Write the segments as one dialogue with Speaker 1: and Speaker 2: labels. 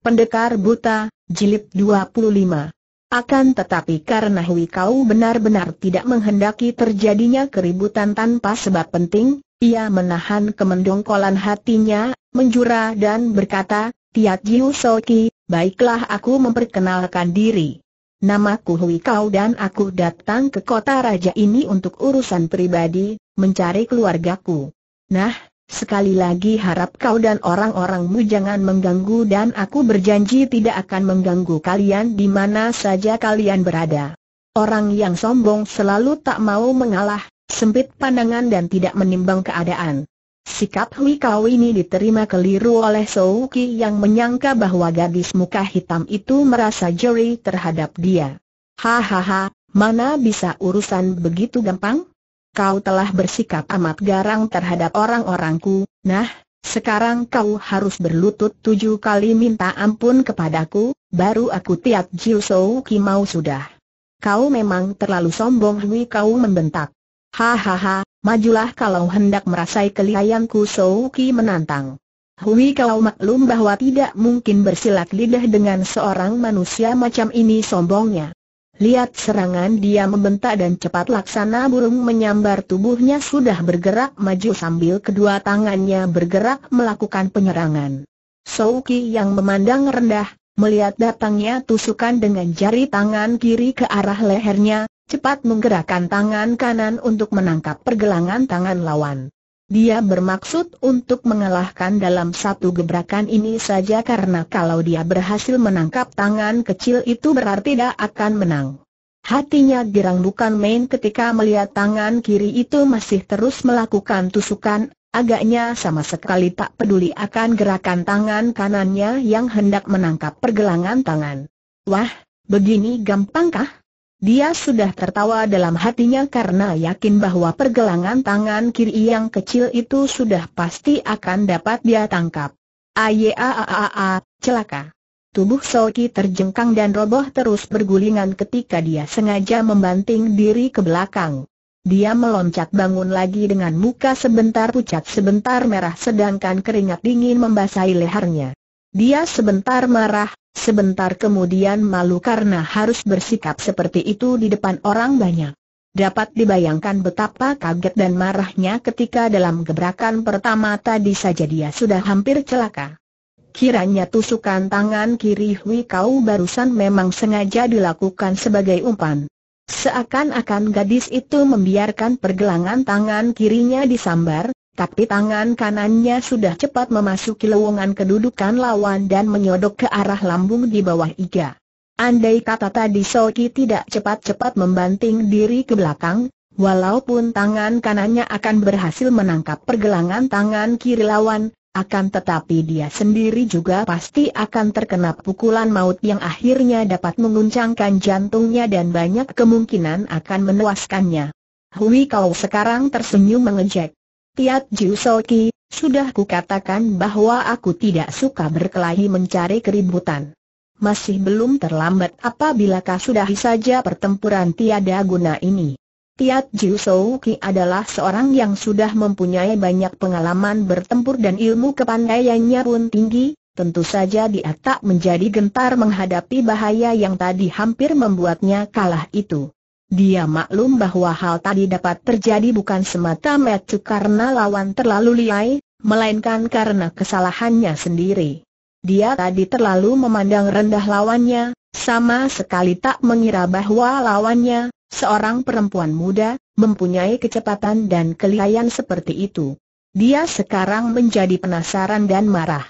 Speaker 1: Pendekar Buta, Jilid 25 akan tetapi karena Hui Kau benar-benar tidak menghendaki terjadinya keributan tanpa sebab penting, ia menahan kemendongkolan hatinya, menjura dan berkata, Tiat Jiu Soki, baiklah aku memperkenalkan diri. Namaku Hui Kau dan aku datang ke kota raja ini untuk urusan pribadi, mencari keluargaku. Nah, Sekali lagi harap kau dan orang-orangmu jangan mengganggu dan aku berjanji tidak akan mengganggu kalian di mana saja kalian berada. Orang yang sombong selalu tak mau mengalah, sempit pandangan dan tidak menimbang keadaan. Sikap Hui Kau ini diterima keliru oleh Souki yang menyangka bahwa gadis muka hitam itu merasa jeri terhadap dia. Hahaha, mana bisa urusan begitu gampang? kau telah bersikap amat garang terhadap orang-orangku, nah, sekarang kau harus berlutut tujuh kali minta ampun kepadaku, baru aku tiak Jiu Sou mau sudah. Kau memang terlalu sombong Hui kau membentak. Hahaha, majulah kalau hendak merasai kelihayanku Sou Ki menantang. Hui kau maklum bahwa tidak mungkin bersilat lidah dengan seorang manusia macam ini sombongnya. Lihat serangan dia membentak dan cepat laksana burung menyambar tubuhnya sudah bergerak maju sambil kedua tangannya bergerak melakukan penyerangan. Souki yang memandang rendah, melihat datangnya tusukan dengan jari tangan kiri ke arah lehernya, cepat menggerakkan tangan kanan untuk menangkap pergelangan tangan lawan. Dia bermaksud untuk mengalahkan dalam satu gebrakan ini saja karena kalau dia berhasil menangkap tangan kecil itu berarti dia akan menang. Hatinya girang bukan main ketika melihat tangan kiri itu masih terus melakukan tusukan, agaknya sama sekali tak peduli akan gerakan tangan kanannya yang hendak menangkap pergelangan tangan. Wah, begini gampangkah? Dia sudah tertawa dalam hatinya karena yakin bahwa pergelangan tangan kiri yang kecil itu sudah pasti akan dapat dia tangkap. Ayaaaa, celaka. Tubuh Soki terjengkang dan roboh terus bergulingan ketika dia sengaja membanting diri ke belakang. Dia meloncat bangun lagi dengan muka sebentar pucat sebentar merah sedangkan keringat dingin membasahi lehernya. Dia sebentar marah, sebentar kemudian malu karena harus bersikap seperti itu di depan orang banyak. Dapat dibayangkan betapa kaget dan marahnya ketika dalam gebrakan pertama tadi saja dia sudah hampir celaka. Kiranya tusukan tangan kiri Hui Kau barusan memang sengaja dilakukan sebagai umpan. Seakan-akan gadis itu membiarkan pergelangan tangan kirinya disambar, tapi tangan kanannya sudah cepat memasuki lewongan kedudukan lawan dan menyodok ke arah lambung di bawah iga. Andai kata tadi Soki tidak cepat-cepat membanting diri ke belakang, walaupun tangan kanannya akan berhasil menangkap pergelangan tangan kiri lawan, akan tetapi dia sendiri juga pasti akan terkena pukulan maut yang akhirnya dapat menguncangkan jantungnya dan banyak kemungkinan akan menewaskannya. Hui Kau sekarang tersenyum mengejek. Tiat Jiu Soki, sudah kukatakan bahwa aku tidak suka berkelahi mencari keributan. Masih belum terlambat apabila kau sudahi saja pertempuran tiada guna ini. Tiat Jiu adalah seorang yang sudah mempunyai banyak pengalaman bertempur dan ilmu kepandaiannya pun tinggi, tentu saja dia tak menjadi gentar menghadapi bahaya yang tadi hampir membuatnya kalah itu. Dia maklum bahwa hal tadi dapat terjadi bukan semata-mata karena lawan terlalu liai, melainkan karena kesalahannya sendiri. Dia tadi terlalu memandang rendah lawannya, sama sekali tak mengira bahwa lawannya, seorang perempuan muda, mempunyai kecepatan dan kelihayan seperti itu. Dia sekarang menjadi penasaran dan marah.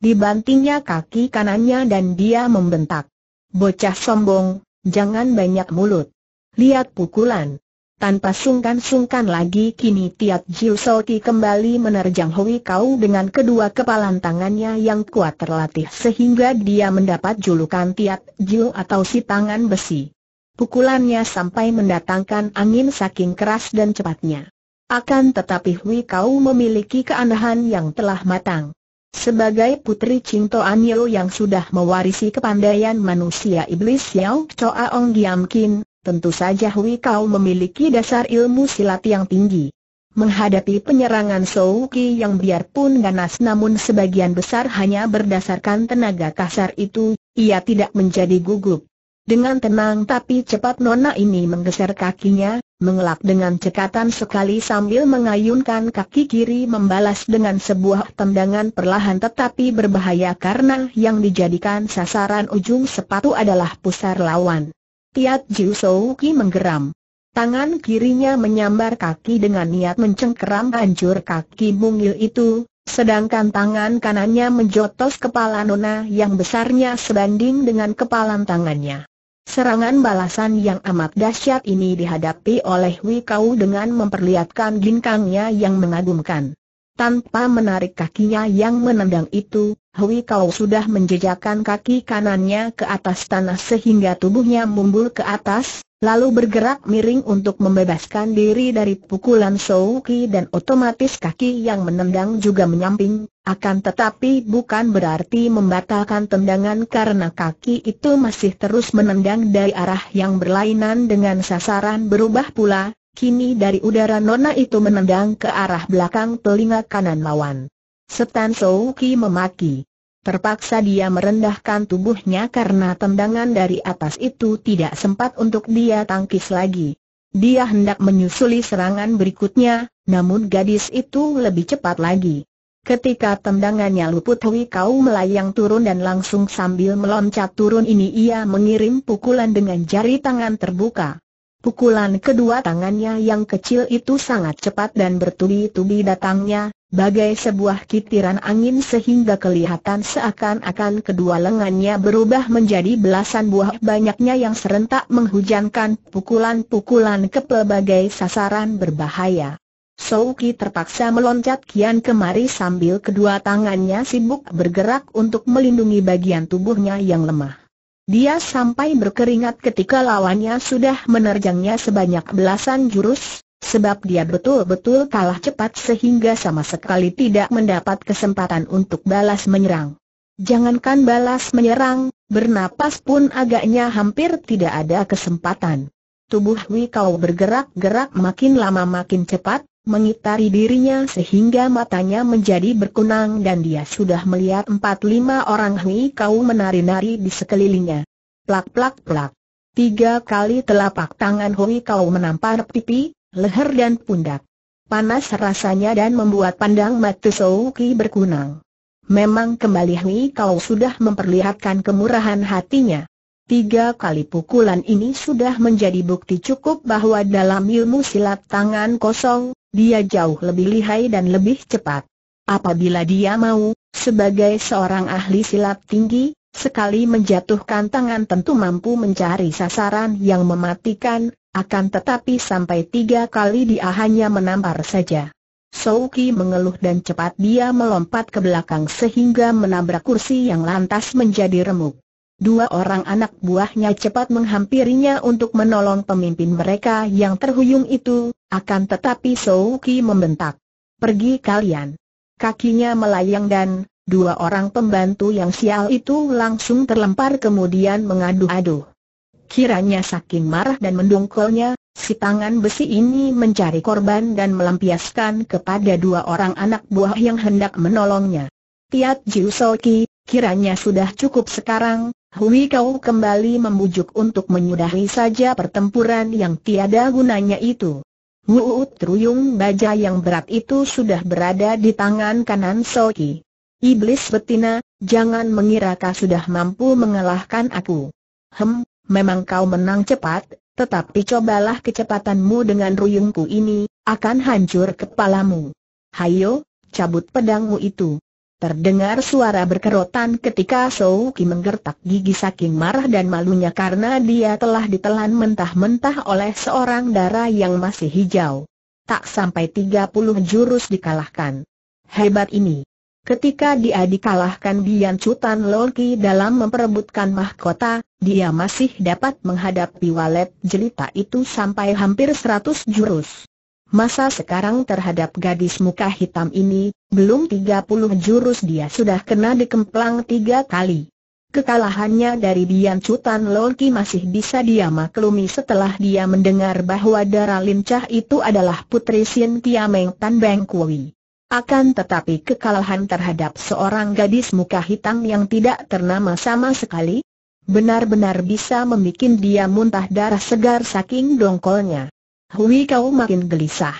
Speaker 1: Dibantingnya kaki kanannya dan dia membentak. Bocah sombong, jangan banyak mulut. Lihat pukulan. Tanpa sungkan-sungkan lagi kini Tiat Jiu Soki kembali menerjang Hui Kau dengan kedua kepalan tangannya yang kuat terlatih sehingga dia mendapat julukan Tiat Jiu atau si tangan besi. Pukulannya sampai mendatangkan angin saking keras dan cepatnya. Akan tetapi Hui Kau memiliki keanehan yang telah matang. Sebagai putri Cinto Anyo yang sudah mewarisi kepandaian manusia iblis Yao Choa Ong Giam Kin, Tentu saja Hui Kau memiliki dasar ilmu silat yang tinggi. Menghadapi penyerangan Souki yang biarpun ganas namun sebagian besar hanya berdasarkan tenaga kasar itu, ia tidak menjadi gugup. Dengan tenang tapi cepat Nona ini menggeser kakinya, mengelak dengan cekatan sekali sambil mengayunkan kaki kiri membalas dengan sebuah tendangan perlahan tetapi berbahaya karena yang dijadikan sasaran ujung sepatu adalah pusar lawan. Tiat Jiu Souki menggeram. Tangan kirinya menyambar kaki dengan niat mencengkeram hancur kaki mungil itu, sedangkan tangan kanannya menjotos kepala Nona yang besarnya sebanding dengan kepalan tangannya. Serangan balasan yang amat dahsyat ini dihadapi oleh Wikau dengan memperlihatkan ginkangnya yang mengagumkan. Tanpa menarik kakinya yang menendang itu, Hui Kau sudah menjejakkan kaki kanannya ke atas tanah sehingga tubuhnya mumbul ke atas, lalu bergerak miring untuk membebaskan diri dari pukulan Souki dan otomatis kaki yang menendang juga menyamping, akan tetapi bukan berarti membatalkan tendangan karena kaki itu masih terus menendang dari arah yang berlainan dengan sasaran berubah pula, Kini dari udara Nona itu menendang ke arah belakang telinga kanan lawan. Setan Souki memaki. Terpaksa dia merendahkan tubuhnya karena tendangan dari atas itu tidak sempat untuk dia tangkis lagi. Dia hendak menyusuli serangan berikutnya, namun gadis itu lebih cepat lagi. Ketika tendangannya luput Hui Kau melayang turun dan langsung sambil meloncat turun ini ia mengirim pukulan dengan jari tangan terbuka. Pukulan kedua tangannya yang kecil itu sangat cepat dan bertubi-tubi datangnya, bagai sebuah kitiran angin sehingga kelihatan seakan-akan kedua lengannya berubah menjadi belasan buah banyaknya yang serentak menghujankan pukulan-pukulan ke pelbagai sasaran berbahaya. Souki terpaksa meloncat kian kemari sambil kedua tangannya sibuk bergerak untuk melindungi bagian tubuhnya yang lemah. Dia sampai berkeringat ketika lawannya sudah menerjangnya sebanyak belasan jurus, sebab dia betul-betul kalah cepat sehingga sama sekali tidak mendapat kesempatan untuk balas menyerang. Jangankan balas menyerang, bernapas pun agaknya hampir tidak ada kesempatan. Tubuh Wikau bergerak-gerak makin lama makin cepat, mengitari dirinya sehingga matanya menjadi berkunang dan dia sudah melihat empat lima orang Hui Kau menari-nari di sekelilingnya. Plak plak plak. Tiga kali telapak tangan Hui Kau menampar pipi, leher dan pundak. Panas rasanya dan membuat pandang mata Souki berkunang. Memang kembali Hui Kau sudah memperlihatkan kemurahan hatinya. Tiga kali pukulan ini sudah menjadi bukti cukup bahwa dalam ilmu silat tangan kosong, dia jauh lebih lihai dan lebih cepat. Apabila dia mau, sebagai seorang ahli silat tinggi, sekali menjatuhkan tangan tentu mampu mencari sasaran yang mematikan, akan tetapi sampai tiga kali dia hanya menampar saja. Souki mengeluh dan cepat dia melompat ke belakang sehingga menabrak kursi yang lantas menjadi remuk. Dua orang anak buahnya cepat menghampirinya untuk menolong pemimpin mereka yang terhuyung itu, akan tetapi Souki membentak. Pergi kalian. Kakinya melayang dan, dua orang pembantu yang sial itu langsung terlempar kemudian mengadu-adu. Kiranya saking marah dan mendongkolnya, si tangan besi ini mencari korban dan melampiaskan kepada dua orang anak buah yang hendak menolongnya. Tiat Jiu Souki, kiranya sudah cukup sekarang, Hui Kau kembali membujuk untuk menyudahi saja pertempuran yang tiada gunanya itu. Wuut ruyung baja yang berat itu sudah berada di tangan kanan Soki. Iblis betina, jangan mengira kau sudah mampu mengalahkan aku. Hem, memang kau menang cepat, tetapi cobalah kecepatanmu dengan ruyungku ini, akan hancur kepalamu. Hayo, cabut pedangmu itu. Terdengar suara berkerotan ketika Ki menggertak gigi saking marah dan malunya karena dia telah ditelan mentah-mentah oleh seorang darah yang masih hijau. Tak sampai 30 jurus dikalahkan. Hebat ini. Ketika dia dikalahkan Bian Cutan Loki dalam memperebutkan mahkota, dia masih dapat menghadapi walet jelita itu sampai hampir 100 jurus. Masa sekarang terhadap gadis muka hitam ini, belum 30 jurus dia sudah kena dikemplang tiga kali. Kekalahannya dari Bian Cutan Lolki masih bisa dia maklumi setelah dia mendengar bahwa darah lincah itu adalah putri Sin Tiameng Tan Beng Kui. Akan tetapi kekalahan terhadap seorang gadis muka hitam yang tidak ternama sama sekali, benar-benar bisa membuat dia muntah darah segar saking dongkolnya. Hui kau makin gelisah.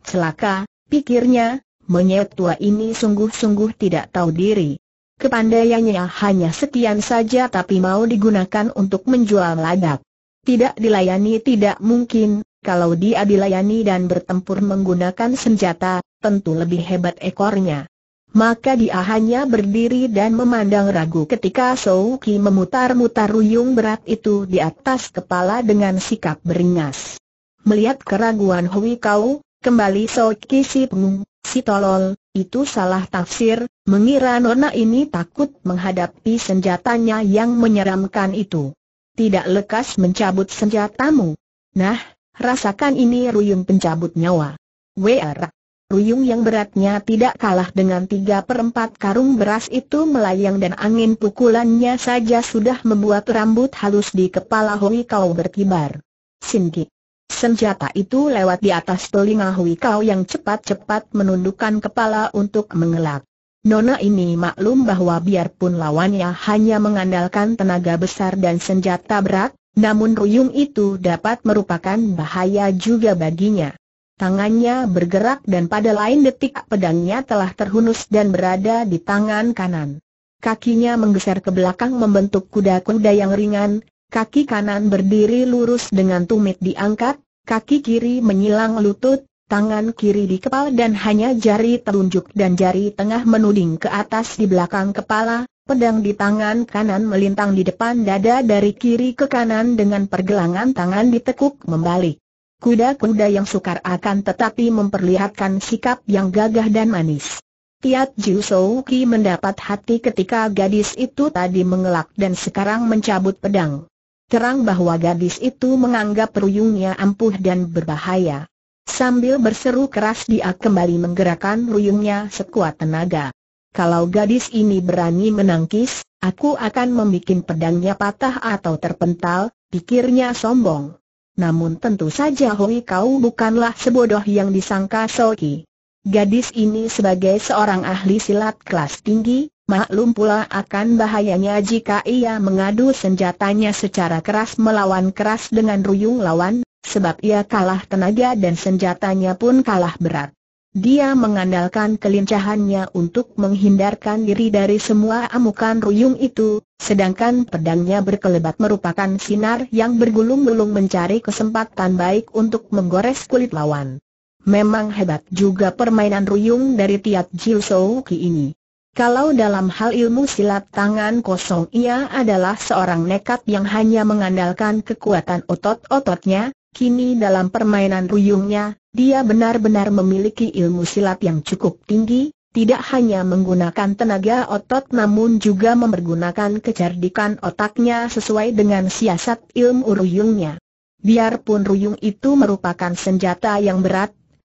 Speaker 1: Celaka, pikirnya, monyet tua ini sungguh-sungguh tidak tahu diri. Kepandaiannya hanya sekian saja tapi mau digunakan untuk menjual ladak. Tidak dilayani tidak mungkin, kalau dia dilayani dan bertempur menggunakan senjata, tentu lebih hebat ekornya. Maka dia hanya berdiri dan memandang ragu ketika Souki memutar-mutar ruyung berat itu di atas kepala dengan sikap beringas. Melihat keraguan Hui Kau, kembali Soki si pengung, si tolol, itu salah tafsir, mengira nona ini takut menghadapi senjatanya yang menyeramkan itu. Tidak lekas mencabut senjatamu. Nah, rasakan ini ruyung pencabut nyawa. Wera. Ruyung yang beratnya tidak kalah dengan tiga perempat karung beras itu melayang dan angin pukulannya saja sudah membuat rambut halus di kepala Hui Kau berkibar. Sinki. Senjata itu lewat di atas telinga Hui Kau yang cepat-cepat menundukkan kepala untuk mengelak. Nona ini maklum bahwa biarpun lawannya hanya mengandalkan tenaga besar dan senjata berat, namun ruyung itu dapat merupakan bahaya juga baginya. Tangannya bergerak dan pada lain detik pedangnya telah terhunus dan berada di tangan kanan. Kakinya menggeser ke belakang membentuk kuda-kuda yang ringan, kaki kanan berdiri lurus dengan tumit diangkat, kaki kiri menyilang lutut, tangan kiri di kepala dan hanya jari telunjuk dan jari tengah menuding ke atas di belakang kepala, pedang di tangan kanan melintang di depan dada dari kiri ke kanan dengan pergelangan tangan ditekuk membalik. Kuda-kuda yang sukar akan tetapi memperlihatkan sikap yang gagah dan manis. Tiat Jiu Souki mendapat hati ketika gadis itu tadi mengelak dan sekarang mencabut pedang terang bahwa gadis itu menganggap ruyungnya ampuh dan berbahaya. Sambil berseru keras dia kembali menggerakkan ruyungnya sekuat tenaga. Kalau gadis ini berani menangkis, aku akan membuat pedangnya patah atau terpental, pikirnya sombong. Namun tentu saja Hoi Kau bukanlah sebodoh yang disangka Soki. Gadis ini sebagai seorang ahli silat kelas tinggi, Maklum pula akan bahayanya jika ia mengadu senjatanya secara keras melawan keras dengan ruyung lawan, sebab ia kalah tenaga dan senjatanya pun kalah berat. Dia mengandalkan kelincahannya untuk menghindarkan diri dari semua amukan ruyung itu, sedangkan pedangnya berkelebat merupakan sinar yang bergulung-gulung mencari kesempatan baik untuk menggores kulit lawan. Memang hebat juga permainan ruyung dari Tiat Jiu Souki ini. Kalau dalam hal ilmu silat tangan kosong ia adalah seorang nekat yang hanya mengandalkan kekuatan otot-ototnya, kini dalam permainan ruyungnya, dia benar-benar memiliki ilmu silat yang cukup tinggi, tidak hanya menggunakan tenaga otot namun juga mempergunakan kecerdikan otaknya sesuai dengan siasat ilmu ruyungnya. Biarpun ruyung itu merupakan senjata yang berat,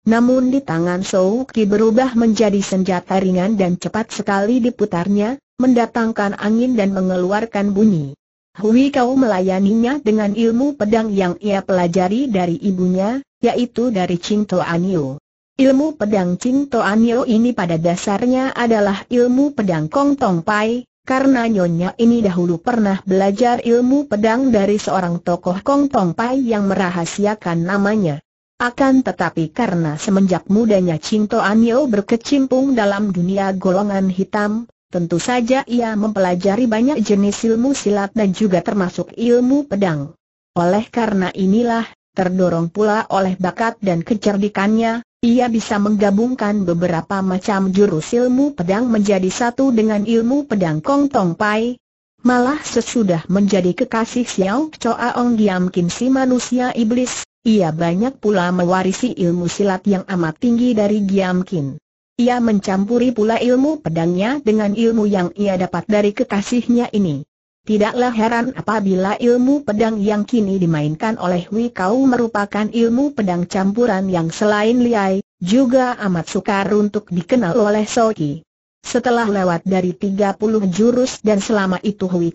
Speaker 1: namun di tangan Ki berubah menjadi senjata ringan dan cepat sekali diputarnya, mendatangkan angin dan mengeluarkan bunyi. Hui Kau melayaninya dengan ilmu pedang yang ia pelajari dari ibunya, yaitu dari Ching Anio. Ilmu pedang Ching Anio ini pada dasarnya adalah ilmu pedang Kong Tong Pai, karena nyonya ini dahulu pernah belajar ilmu pedang dari seorang tokoh Kong Tong Pai yang merahasiakan namanya. Akan tetapi karena semenjak mudanya Cinto Anio berkecimpung dalam dunia golongan hitam, tentu saja ia mempelajari banyak jenis ilmu silat dan juga termasuk ilmu pedang. Oleh karena inilah, terdorong pula oleh bakat dan kecerdikannya, ia bisa menggabungkan beberapa macam jurus ilmu pedang menjadi satu dengan ilmu pedang Kong Tong Pai, Malah sesudah menjadi kekasih Xiao Choa Ong Giam Kim si manusia iblis, ia banyak pula mewarisi ilmu silat yang amat tinggi dari Giam Kin. Ia mencampuri pula ilmu pedangnya dengan ilmu yang ia dapat dari kekasihnya ini. Tidaklah heran apabila ilmu pedang yang kini dimainkan oleh Wikau merupakan ilmu pedang campuran yang selain liai, juga amat sukar untuk dikenal oleh Soki. Setelah lewat dari 30 jurus dan selama itu Hui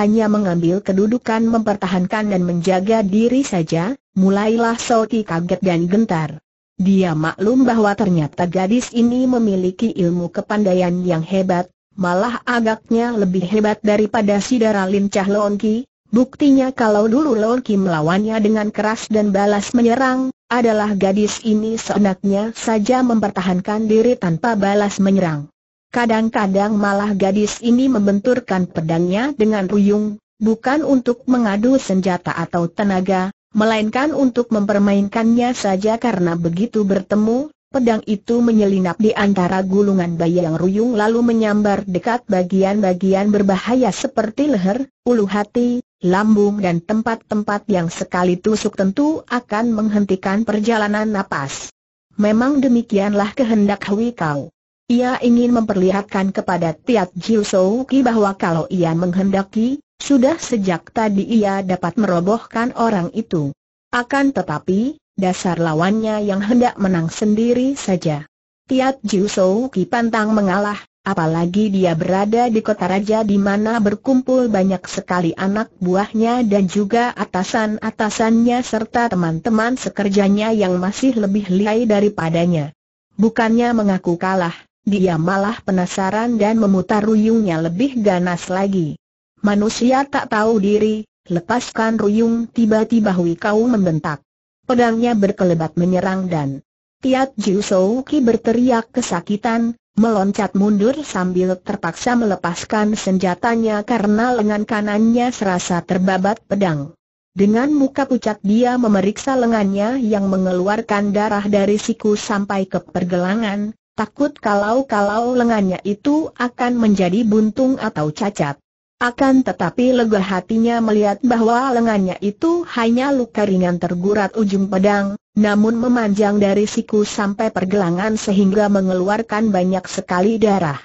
Speaker 1: hanya mengambil kedudukan mempertahankan dan menjaga diri saja, Mulailah Soki kaget dan gentar. Dia maklum bahwa ternyata gadis ini memiliki ilmu kepandaian yang hebat, malah agaknya lebih hebat daripada si Daralin Cah Lonki. Buktinya kalau dulu Lonki melawannya dengan keras dan balas menyerang, adalah gadis ini seenaknya saja mempertahankan diri tanpa balas menyerang. Kadang-kadang malah gadis ini membenturkan pedangnya dengan ruyung, bukan untuk mengadu senjata atau tenaga, melainkan untuk mempermainkannya saja karena begitu bertemu, pedang itu menyelinap di antara gulungan bayi yang ruyung lalu menyambar dekat bagian-bagian berbahaya seperti leher, ulu hati, lambung dan tempat-tempat yang sekali tusuk tentu akan menghentikan perjalanan napas. Memang demikianlah kehendak Hui Kau. Ia ingin memperlihatkan kepada Tiat Jiu Souki bahwa kalau ia menghendaki, sudah sejak tadi ia dapat merobohkan orang itu. Akan tetapi, dasar lawannya yang hendak menang sendiri saja. Tiat Jiu Sou Ki pantang mengalah, apalagi dia berada di kota raja di mana berkumpul banyak sekali anak buahnya dan juga atasan-atasannya serta teman-teman sekerjanya yang masih lebih lihai daripadanya. Bukannya mengaku kalah, dia malah penasaran dan memutar ruyungnya lebih ganas lagi. Manusia tak tahu diri, lepaskan ruyung tiba-tiba Hui Kau membentak. Pedangnya berkelebat menyerang dan Tiat Jiu Souki berteriak kesakitan, meloncat mundur sambil terpaksa melepaskan senjatanya karena lengan kanannya serasa terbabat pedang. Dengan muka pucat dia memeriksa lengannya yang mengeluarkan darah dari siku sampai ke pergelangan, takut kalau-kalau lengannya itu akan menjadi buntung atau cacat. Akan tetapi lega hatinya melihat bahwa lengannya itu hanya luka ringan tergurat ujung pedang, namun memanjang dari siku sampai pergelangan sehingga mengeluarkan banyak sekali darah.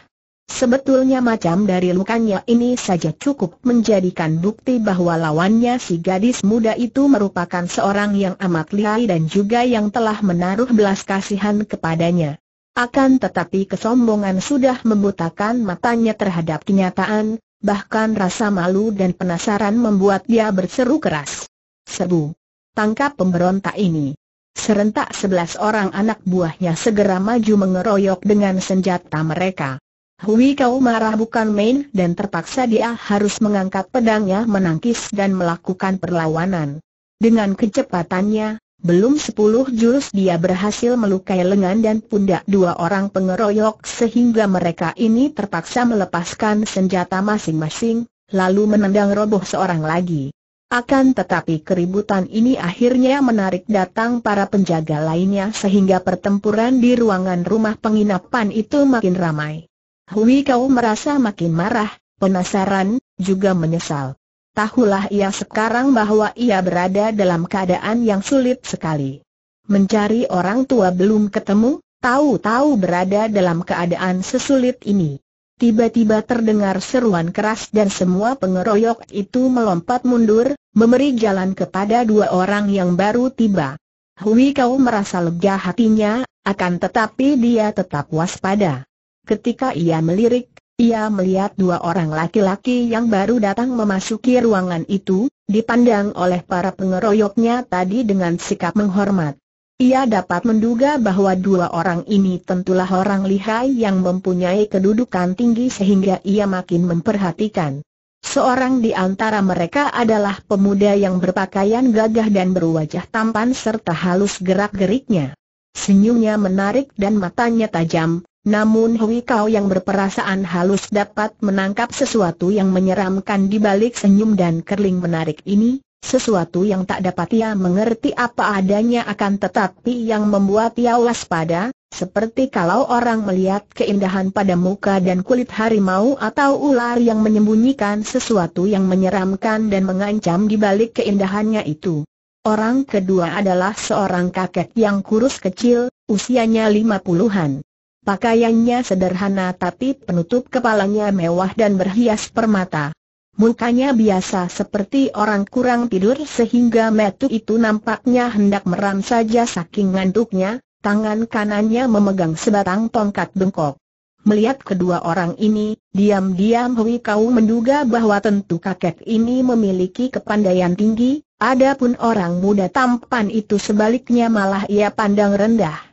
Speaker 1: Sebetulnya macam dari lukanya ini saja cukup menjadikan bukti bahwa lawannya si gadis muda itu merupakan seorang yang amat lihai dan juga yang telah menaruh belas kasihan kepadanya. Akan tetapi kesombongan sudah membutakan matanya terhadap kenyataan, bahkan rasa malu dan penasaran membuat dia berseru keras. Sebu! Tangkap pemberontak ini! Serentak sebelas orang anak buahnya segera maju mengeroyok dengan senjata mereka. Hui Kau marah bukan main dan terpaksa dia harus mengangkat pedangnya menangkis dan melakukan perlawanan. Dengan kecepatannya, belum sepuluh jurus dia berhasil melukai lengan dan pundak dua orang pengeroyok sehingga mereka ini terpaksa melepaskan senjata masing-masing, lalu menendang roboh seorang lagi. Akan tetapi keributan ini akhirnya menarik datang para penjaga lainnya sehingga pertempuran di ruangan rumah penginapan itu makin ramai. Hui Kau merasa makin marah, penasaran, juga menyesal. Tahulah ia sekarang bahwa ia berada dalam keadaan yang sulit sekali. Mencari orang tua belum ketemu, tahu-tahu berada dalam keadaan sesulit ini. Tiba-tiba terdengar seruan keras dan semua pengeroyok itu melompat mundur, memberi jalan kepada dua orang yang baru tiba. Hui Kau merasa lega hatinya, akan tetapi dia tetap waspada. Ketika ia melirik, ia melihat dua orang laki-laki yang baru datang memasuki ruangan itu, dipandang oleh para pengeroyoknya tadi dengan sikap menghormat. Ia dapat menduga bahwa dua orang ini tentulah orang lihai yang mempunyai kedudukan tinggi sehingga ia makin memperhatikan. Seorang di antara mereka adalah pemuda yang berpakaian gagah dan berwajah tampan serta halus gerak-geriknya. Senyumnya menarik dan matanya tajam, namun Hui Kau yang berperasaan halus dapat menangkap sesuatu yang menyeramkan di balik senyum dan kerling menarik ini, sesuatu yang tak dapat ia mengerti apa adanya akan tetapi yang membuat ia waspada, seperti kalau orang melihat keindahan pada muka dan kulit harimau atau ular yang menyembunyikan sesuatu yang menyeramkan dan mengancam di balik keindahannya itu. Orang kedua adalah seorang kakek yang kurus kecil, usianya lima puluhan. Pakaiannya sederhana tapi penutup kepalanya mewah dan berhias permata. Mukanya biasa seperti orang kurang tidur sehingga metu itu nampaknya hendak meram saja saking ngantuknya, tangan kanannya memegang sebatang tongkat bengkok. Melihat kedua orang ini, diam-diam Hui Kau menduga bahwa tentu kakek ini memiliki kepandaian tinggi, adapun orang muda tampan itu sebaliknya malah ia pandang rendah.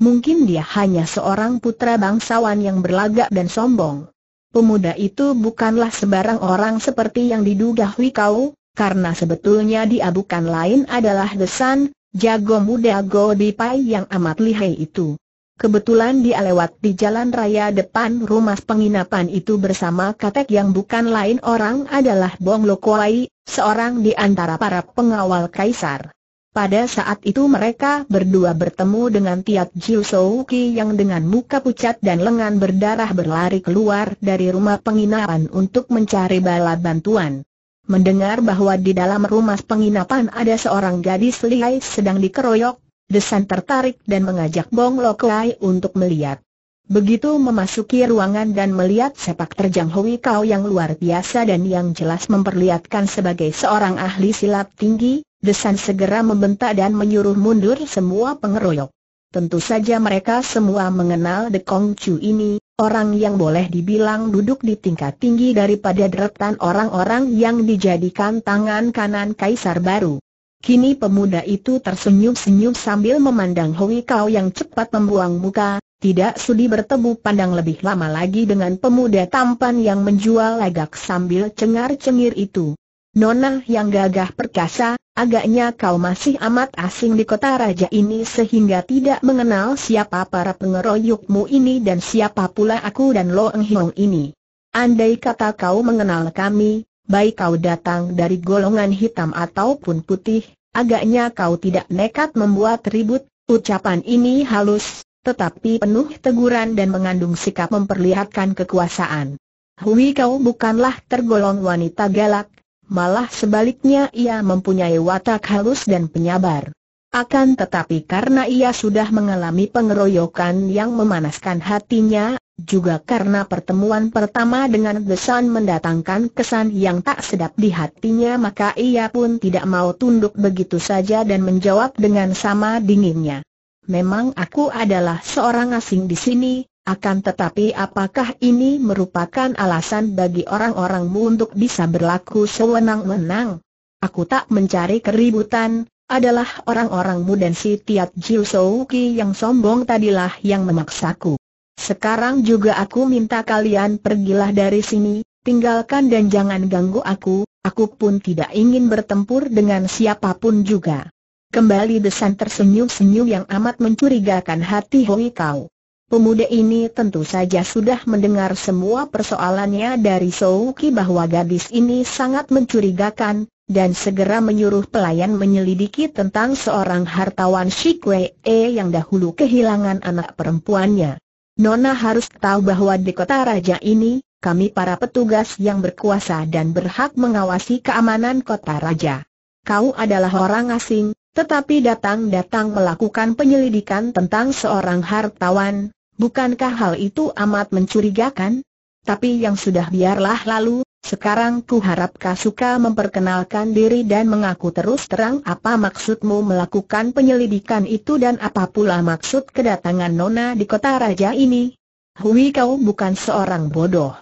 Speaker 1: Mungkin dia hanya seorang putra bangsawan yang berlagak dan sombong. Pemuda itu bukanlah sebarang orang seperti yang diduga Wikau, karena sebetulnya dia bukan lain adalah Desan, jago muda Go Dipai yang amat lihai itu. Kebetulan dia lewat di jalan raya depan rumah penginapan itu bersama katek yang bukan lain orang adalah Bong Lokoai, seorang di antara para pengawal kaisar. Pada saat itu mereka berdua bertemu dengan Tiat Jiu Souki yang dengan muka pucat dan lengan berdarah berlari keluar dari rumah penginapan untuk mencari bala bantuan. Mendengar bahwa di dalam rumah penginapan ada seorang gadis lihai sedang dikeroyok, Desan tertarik dan mengajak Bong Lokai untuk melihat. Begitu memasuki ruangan dan melihat sepak terjang Hui Kau yang luar biasa dan yang jelas memperlihatkan sebagai seorang ahli silat tinggi, Desan segera membentak dan menyuruh mundur semua pengeroyok. Tentu saja mereka semua mengenal The Kong Chu ini, orang yang boleh dibilang duduk di tingkat tinggi daripada deretan orang-orang yang dijadikan tangan kanan kaisar baru. Kini pemuda itu tersenyum-senyum sambil memandang Hongi Kau yang cepat membuang muka, tidak sudi bertemu pandang lebih lama lagi dengan pemuda tampan yang menjual lagak sambil cengar-cengir itu. Nona yang gagah perkasa, Agaknya kau masih amat asing di kota raja ini sehingga tidak mengenal siapa para pengeroyokmu ini dan siapa pula aku dan Lo Eng Hiong ini. Andai kata kau mengenal kami, baik kau datang dari golongan hitam ataupun putih, agaknya kau tidak nekat membuat ribut, ucapan ini halus, tetapi penuh teguran dan mengandung sikap memperlihatkan kekuasaan. Hui kau bukanlah tergolong wanita galak, malah sebaliknya ia mempunyai watak halus dan penyabar. Akan tetapi karena ia sudah mengalami pengeroyokan yang memanaskan hatinya, juga karena pertemuan pertama dengan Desan mendatangkan kesan yang tak sedap di hatinya maka ia pun tidak mau tunduk begitu saja dan menjawab dengan sama dinginnya. Memang aku adalah seorang asing di sini, akan tetapi apakah ini merupakan alasan bagi orang-orangmu untuk bisa berlaku sewenang-wenang? Aku tak mencari keributan, adalah orang-orangmu dan si Tiat Jiu Souki yang sombong tadilah yang memaksaku. Sekarang juga aku minta kalian pergilah dari sini, tinggalkan dan jangan ganggu aku, aku pun tidak ingin bertempur dengan siapapun juga. Kembali Desan tersenyum-senyum yang amat mencurigakan hati Hoi Kau. Pemuda ini tentu saja sudah mendengar semua persoalannya dari Souki bahwa gadis ini sangat mencurigakan, dan segera menyuruh pelayan menyelidiki tentang seorang hartawan Shikwee yang dahulu kehilangan anak perempuannya. Nona harus tahu bahwa di kota raja ini, kami para petugas yang berkuasa dan berhak mengawasi keamanan kota raja. Kau adalah orang asing, tetapi datang-datang melakukan penyelidikan tentang seorang hartawan, Bukankah hal itu amat mencurigakan? Tapi yang sudah biarlah lalu, sekarang ku harap Kasuka memperkenalkan diri dan mengaku terus terang apa maksudmu melakukan penyelidikan itu dan apa pula maksud kedatangan Nona di kota raja ini. Hui kau bukan seorang bodoh.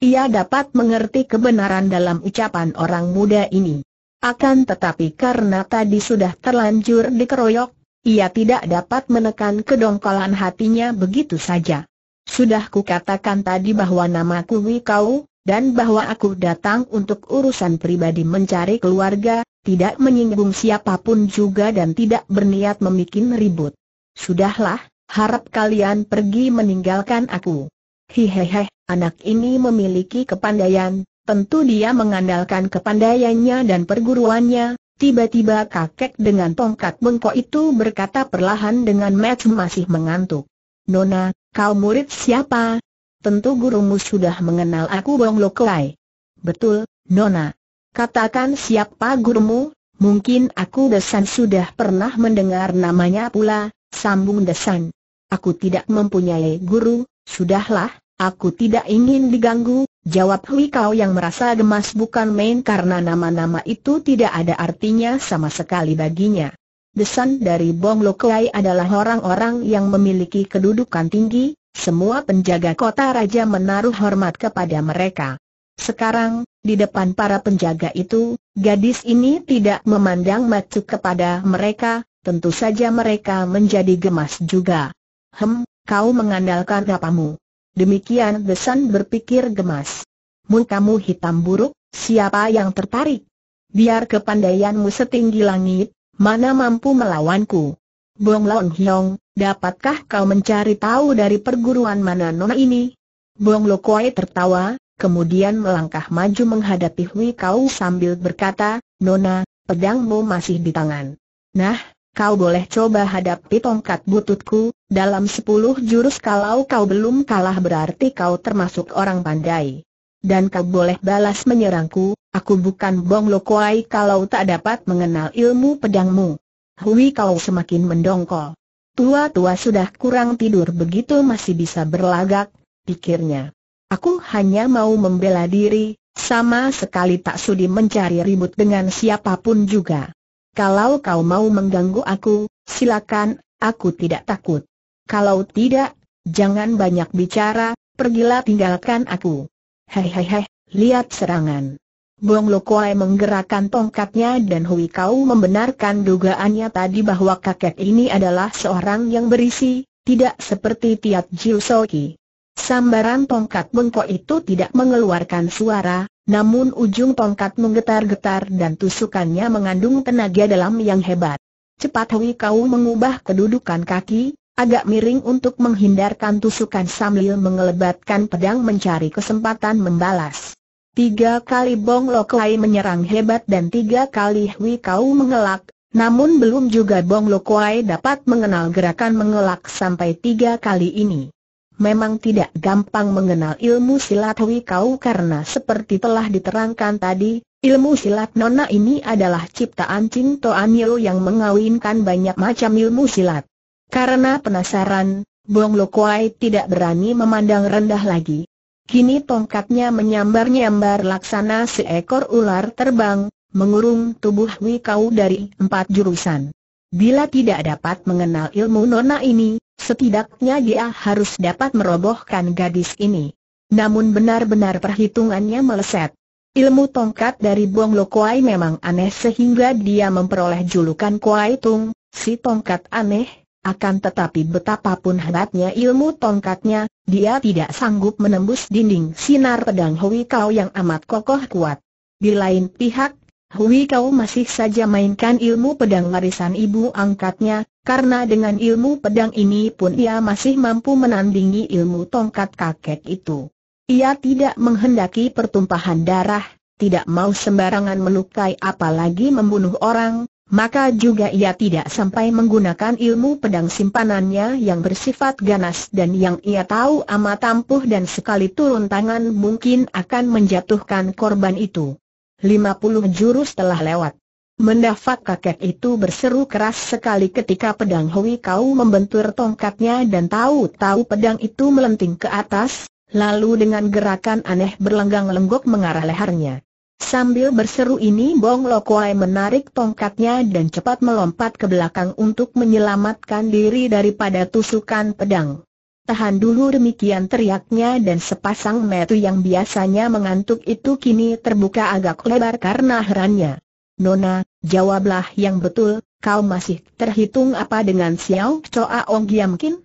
Speaker 1: Ia dapat mengerti kebenaran dalam ucapan orang muda ini. Akan tetapi karena tadi sudah terlanjur dikeroyok, ia tidak dapat menekan kedongkolan hatinya begitu saja. Sudah kukatakan tadi bahwa namaku Kau, dan bahwa aku datang untuk urusan pribadi mencari keluarga, tidak menyinggung siapapun juga dan tidak berniat membuat ribut. Sudahlah, harap kalian pergi meninggalkan aku. Hehehe, anak ini memiliki kepandaian, Tentu dia mengandalkan kepandaiannya dan perguruannya, Tiba-tiba kakek dengan tongkat bengkok itu berkata perlahan dengan match masih mengantuk. Nona, kau murid siapa? Tentu gurumu sudah mengenal aku Bong Lokai. Betul, Nona. Katakan siapa gurumu, mungkin aku Desan sudah pernah mendengar namanya pula, sambung Desan. Aku tidak mempunyai guru, sudahlah, aku tidak ingin diganggu, Jawab Hui Kau yang merasa gemas bukan main karena nama-nama itu tidak ada artinya sama sekali baginya. Desan dari Bong Lokai adalah orang-orang yang memiliki kedudukan tinggi, semua penjaga kota raja menaruh hormat kepada mereka. Sekarang, di depan para penjaga itu, gadis ini tidak memandang mata kepada mereka, tentu saja mereka menjadi gemas juga. Hem, kau mengandalkan apamu? Demikian Besan berpikir gemas. mun kamu hitam buruk, siapa yang tertarik? Biar kepandaianmu setinggi langit, mana mampu melawanku? Bong Long Hiong, dapatkah kau mencari tahu dari perguruan mana nona ini? Bong Lo Kuei tertawa, kemudian melangkah maju menghadapi Hui Kau sambil berkata, Nona, pedangmu masih di tangan. Nah, kau boleh coba hadapi tongkat bututku, dalam sepuluh jurus kalau kau belum kalah berarti kau termasuk orang pandai. Dan kau boleh balas menyerangku, aku bukan Bong Kuai kalau tak dapat mengenal ilmu pedangmu. Hui kau semakin mendongkol. Tua-tua sudah kurang tidur begitu masih bisa berlagak, pikirnya. Aku hanya mau membela diri, sama sekali tak sudi mencari ribut dengan siapapun juga. Kalau kau mau mengganggu aku, silakan, aku tidak takut. Kalau tidak, jangan banyak bicara, pergilah tinggalkan aku. Hei hei hei, lihat serangan. Bong Lokoai menggerakkan tongkatnya dan Hui Kau membenarkan dugaannya tadi bahwa kakek ini adalah seorang yang berisi, tidak seperti Tiat Jiu Soki. Sambaran tongkat bengkok itu tidak mengeluarkan suara, namun ujung tongkat menggetar-getar dan tusukannya mengandung tenaga dalam yang hebat. Cepat Hui Kau mengubah kedudukan kaki, Agak miring untuk menghindarkan tusukan sambil mengelebatkan pedang mencari kesempatan membalas. Tiga kali Bong Lokwai menyerang hebat dan tiga kali Hui Kau mengelak, namun belum juga Bong Lokwai dapat mengenal gerakan mengelak sampai tiga kali ini. Memang tidak gampang mengenal ilmu silat Hui Kau karena seperti telah diterangkan tadi, ilmu silat Nona ini adalah ciptaan Cinto Toan yang mengawinkan banyak macam ilmu silat. Karena penasaran, Bong Lokuai tidak berani memandang rendah lagi. Kini tongkatnya menyambar-nyambar laksana seekor ular terbang, mengurung tubuh Wikau dari empat jurusan. Bila tidak dapat mengenal ilmu nona ini, setidaknya dia harus dapat merobohkan gadis ini. Namun benar-benar perhitungannya meleset. Ilmu tongkat dari Bong Lo Kwai memang aneh sehingga dia memperoleh julukan Kwai Tung, si tongkat aneh, akan tetapi betapapun hebatnya ilmu tongkatnya, dia tidak sanggup menembus dinding sinar pedang Hui Kau yang amat kokoh kuat. Di lain pihak, Hui Kau masih saja mainkan ilmu pedang warisan ibu angkatnya, karena dengan ilmu pedang ini pun ia masih mampu menandingi ilmu tongkat kakek itu. Ia tidak menghendaki pertumpahan darah, tidak mau sembarangan melukai apalagi membunuh orang, maka juga ia tidak sampai menggunakan ilmu pedang simpanannya yang bersifat ganas dan yang ia tahu amat ampuh dan sekali turun tangan mungkin akan menjatuhkan korban itu. 50 jurus telah lewat. Mendafak kakek itu berseru keras sekali ketika pedang Hui Kau membentur tongkatnya dan tahu-tahu pedang itu melenting ke atas, lalu dengan gerakan aneh berlenggang-lenggok mengarah lehernya. Sambil berseru ini Bong Lokwai menarik tongkatnya dan cepat melompat ke belakang untuk menyelamatkan diri daripada tusukan pedang. Tahan dulu demikian teriaknya dan sepasang metu yang biasanya mengantuk itu kini terbuka agak lebar karena herannya. Nona, jawablah yang betul, kau masih terhitung apa dengan Xiao Choa Ong Kin?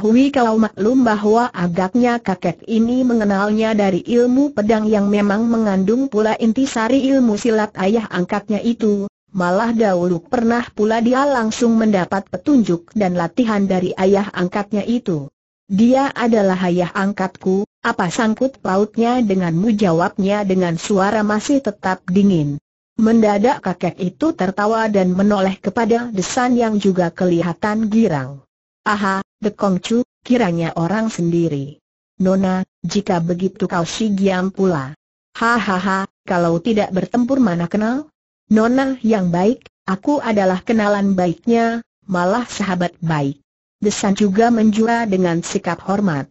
Speaker 1: Hui kau maklum bahwa agaknya kakek ini mengenalnya dari ilmu pedang yang memang mengandung pula inti sari ilmu silat ayah angkatnya itu, malah dahulu pernah pula dia langsung mendapat petunjuk dan latihan dari ayah angkatnya itu. Dia adalah ayah angkatku, apa sangkut pautnya denganmu jawabnya dengan suara masih tetap dingin. Mendadak kakek itu tertawa dan menoleh kepada desan yang juga kelihatan girang. Aha, dekongcu, kiranya orang sendiri. Nona, jika begitu kau si Giam pula. Hahaha, kalau tidak bertempur mana kenal? Nona yang baik, aku adalah kenalan baiknya, malah sahabat baik. Desan juga menjura dengan sikap hormat.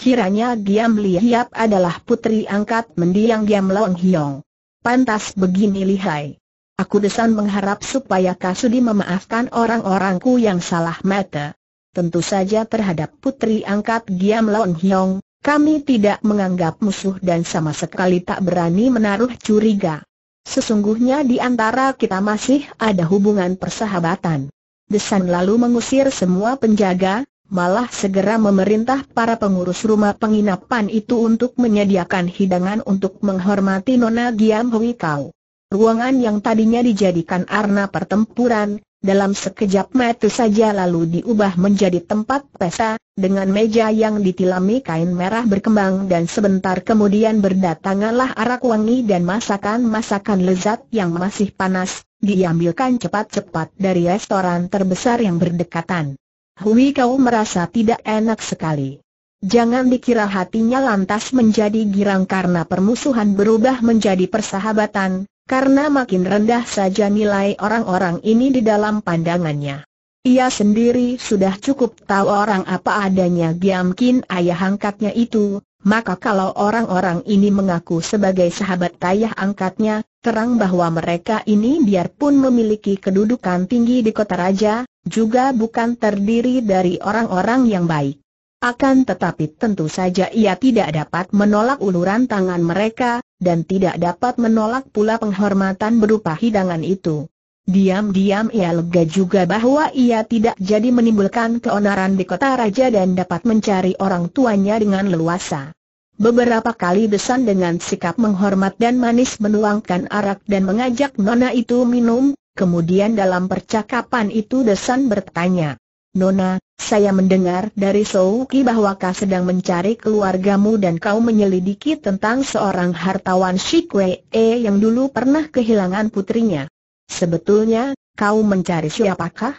Speaker 1: Kiranya Giam Lihiap adalah putri angkat mendiang Giam Long Hiong. Pantas begini lihai. Aku desan mengharap supaya Kasudi memaafkan orang-orangku yang salah mata tentu saja terhadap putri angkat Giam Long Hyong, kami tidak menganggap musuh dan sama sekali tak berani menaruh curiga. Sesungguhnya di antara kita masih ada hubungan persahabatan. Desan lalu mengusir semua penjaga, malah segera memerintah para pengurus rumah penginapan itu untuk menyediakan hidangan untuk menghormati Nona Giam Hui Kau. Ruangan yang tadinya dijadikan arena pertempuran, dalam sekejap mata saja lalu diubah menjadi tempat pesta, dengan meja yang ditilami kain merah berkembang dan sebentar kemudian berdatanganlah arak wangi dan masakan-masakan lezat yang masih panas, diambilkan cepat-cepat dari restoran terbesar yang berdekatan. Hui kau merasa tidak enak sekali. Jangan dikira hatinya lantas menjadi girang karena permusuhan berubah menjadi persahabatan, karena makin rendah saja nilai orang-orang ini di dalam pandangannya. Ia sendiri sudah cukup tahu orang apa adanya Giam ayah angkatnya itu, maka kalau orang-orang ini mengaku sebagai sahabat ayah angkatnya, terang bahwa mereka ini biarpun memiliki kedudukan tinggi di kota raja, juga bukan terdiri dari orang-orang yang baik. Akan tetapi tentu saja ia tidak dapat menolak uluran tangan mereka, dan tidak dapat menolak pula penghormatan berupa hidangan itu. Diam-diam ia lega juga bahwa ia tidak jadi menimbulkan keonaran di kota raja dan dapat mencari orang tuanya dengan leluasa. Beberapa kali Desan dengan sikap menghormat dan manis menuangkan arak dan mengajak Nona itu minum, kemudian dalam percakapan itu Desan bertanya, Nona, saya mendengar dari Souki bahwa kau sedang mencari keluargamu dan kau menyelidiki tentang seorang hartawan Shikwe E yang dulu pernah kehilangan putrinya. Sebetulnya, kau mencari siapakah?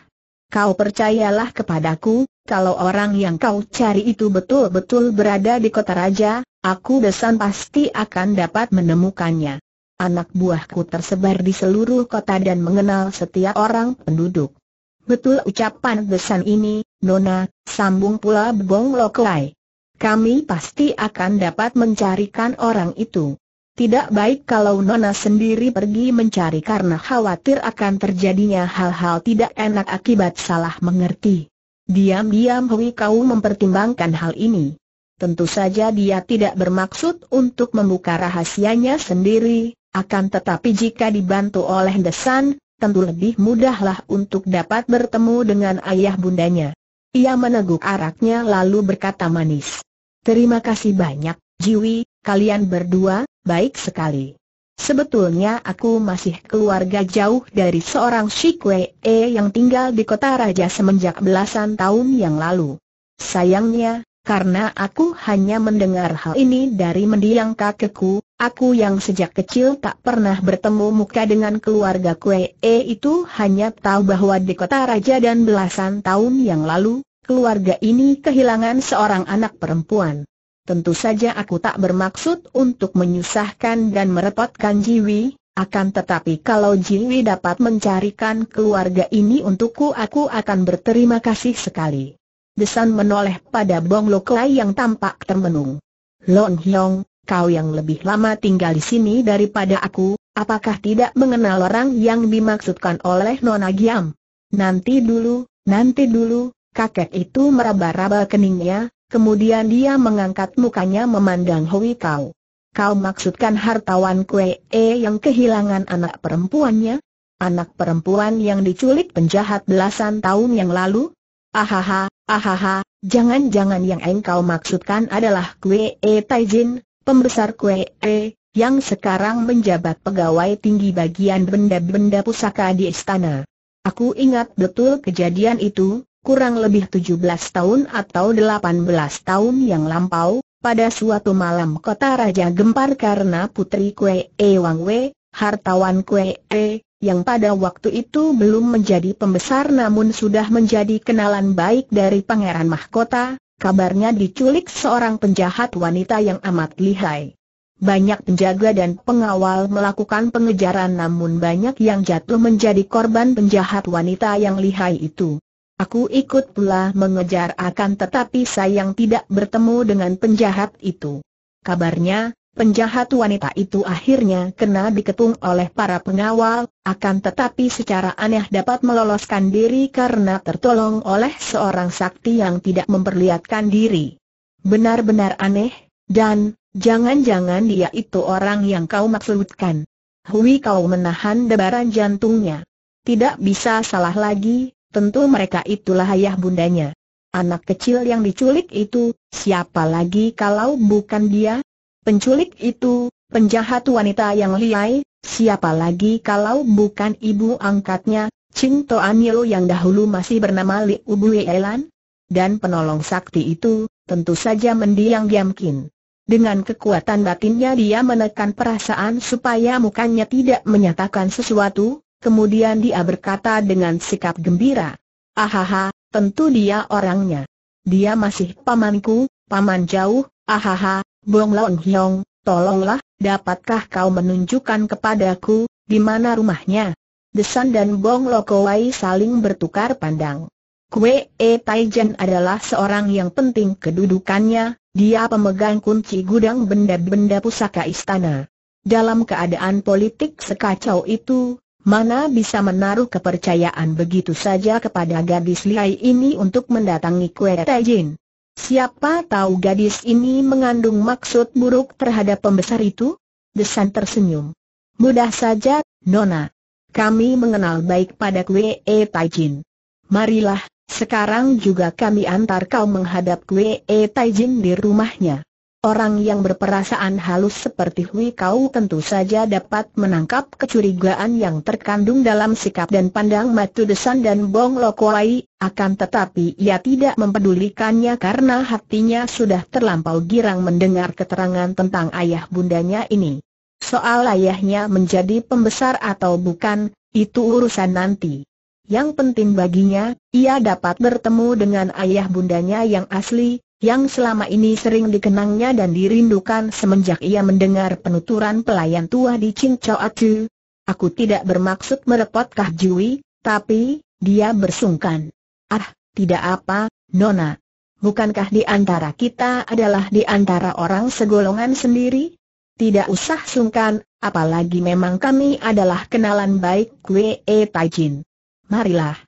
Speaker 1: Kau percayalah kepadaku, kalau orang yang kau cari itu betul-betul berada di kota raja, aku desan pasti akan dapat menemukannya. Anak buahku tersebar di seluruh kota dan mengenal setiap orang penduduk. Betul ucapan desan ini, Nona, sambung pula Bong Lokai. Kami pasti akan dapat mencarikan orang itu. Tidak baik kalau Nona sendiri pergi mencari karena khawatir akan terjadinya hal-hal tidak enak akibat salah mengerti. Diam-diam Hui Kau mempertimbangkan hal ini. Tentu saja dia tidak bermaksud untuk membuka rahasianya sendiri, akan tetapi jika dibantu oleh Desan, tentu lebih mudahlah untuk dapat bertemu dengan ayah bundanya. Ia meneguk araknya lalu berkata manis. Terima kasih banyak, Jiwi, kalian berdua, baik sekali. Sebetulnya aku masih keluarga jauh dari seorang Shikwe e yang tinggal di kota raja semenjak belasan tahun yang lalu. Sayangnya, karena aku hanya mendengar hal ini dari mendiang kakekku, aku yang sejak kecil tak pernah bertemu muka dengan keluarga Kue e itu hanya tahu bahwa di kota raja dan belasan tahun yang lalu, keluarga ini kehilangan seorang anak perempuan. Tentu saja aku tak bermaksud untuk menyusahkan dan merepotkan Jiwi, akan tetapi kalau Jiwi dapat mencarikan keluarga ini untukku aku akan berterima kasih sekali. Desan menoleh pada Bong Lokai yang tampak termenung. Lon Hyong, kau yang lebih lama tinggal di sini daripada aku, apakah tidak mengenal orang yang dimaksudkan oleh Nona Giam? Nanti dulu, nanti dulu, kakek itu meraba-raba keningnya, kemudian dia mengangkat mukanya memandang Hui Kau. Kau maksudkan hartawan Kue E yang kehilangan anak perempuannya? Anak perempuan yang diculik penjahat belasan tahun yang lalu? Ahaha, ahaha, jangan-jangan yang engkau maksudkan adalah Kue E Taijin, pembesar Kue E, yang sekarang menjabat pegawai tinggi bagian benda-benda pusaka di istana. Aku ingat betul kejadian itu, kurang lebih 17 tahun atau 18 tahun yang lampau, pada suatu malam kota Raja gempar karena putri Kue E Wang Wei, hartawan Kue E, yang pada waktu itu belum menjadi pembesar namun sudah menjadi kenalan baik dari Pangeran Mahkota, kabarnya diculik seorang penjahat wanita yang amat lihai. Banyak penjaga dan pengawal melakukan pengejaran namun banyak yang jatuh menjadi korban penjahat wanita yang lihai itu. Aku ikut pula mengejar akan tetapi sayang tidak bertemu dengan penjahat itu. Kabarnya, Penjahat wanita itu akhirnya kena diketung oleh para pengawal, akan tetapi secara aneh dapat meloloskan diri karena tertolong oleh seorang sakti yang tidak memperlihatkan diri. Benar-benar aneh, dan, jangan-jangan dia itu orang yang kau maksudkan. Hui kau menahan debaran jantungnya. Tidak bisa salah lagi, tentu mereka itulah ayah bundanya. Anak kecil yang diculik itu, siapa lagi kalau bukan dia? Penculik itu, penjahat wanita yang liai, siapa lagi kalau bukan ibu angkatnya, Ching Toan Yeo yang dahulu masih bernama Li Ubu Elan? Dan penolong sakti itu, tentu saja mendiang Giamkin. Dengan kekuatan batinnya dia menekan perasaan supaya mukanya tidak menyatakan sesuatu, kemudian dia berkata dengan sikap gembira. Ahaha, tentu dia orangnya. Dia masih pamanku, paman jauh, ahaha, Bong Lon Hyong, tolonglah, dapatkah kau menunjukkan kepadaku, di mana rumahnya? Desan dan Bong Lokowai saling bertukar pandang. Kue E Jen adalah seorang yang penting kedudukannya, dia pemegang kunci gudang benda-benda pusaka istana. Dalam keadaan politik sekacau itu, mana bisa menaruh kepercayaan begitu saja kepada gadis lihai ini untuk mendatangi Kue Jen? Siapa tahu gadis ini mengandung maksud buruk terhadap pembesar itu? Desan tersenyum. Mudah saja, Nona. Kami mengenal baik pada Kwe E Taijin. Marilah, sekarang juga kami antar kau menghadap Kwe E Taijin di rumahnya. Orang yang berperasaan halus seperti Hui Kau tentu saja dapat menangkap kecurigaan yang terkandung dalam sikap dan pandang Matu Desan dan Bong Lokoai, akan tetapi ia tidak mempedulikannya karena hatinya sudah terlampau girang mendengar keterangan tentang ayah bundanya ini. Soal ayahnya menjadi pembesar atau bukan, itu urusan nanti. Yang penting baginya, ia dapat bertemu dengan ayah bundanya yang asli, yang selama ini sering dikenangnya dan dirindukan semenjak ia mendengar penuturan pelayan tua di Cincau Acu. Aku tidak bermaksud merepotkah Jui, tapi, dia bersungkan. Ah, tidak apa, Nona. Bukankah di antara kita adalah di antara orang segolongan sendiri? Tidak usah sungkan, apalagi memang kami adalah kenalan baik Kwee E Taijin. Marilah.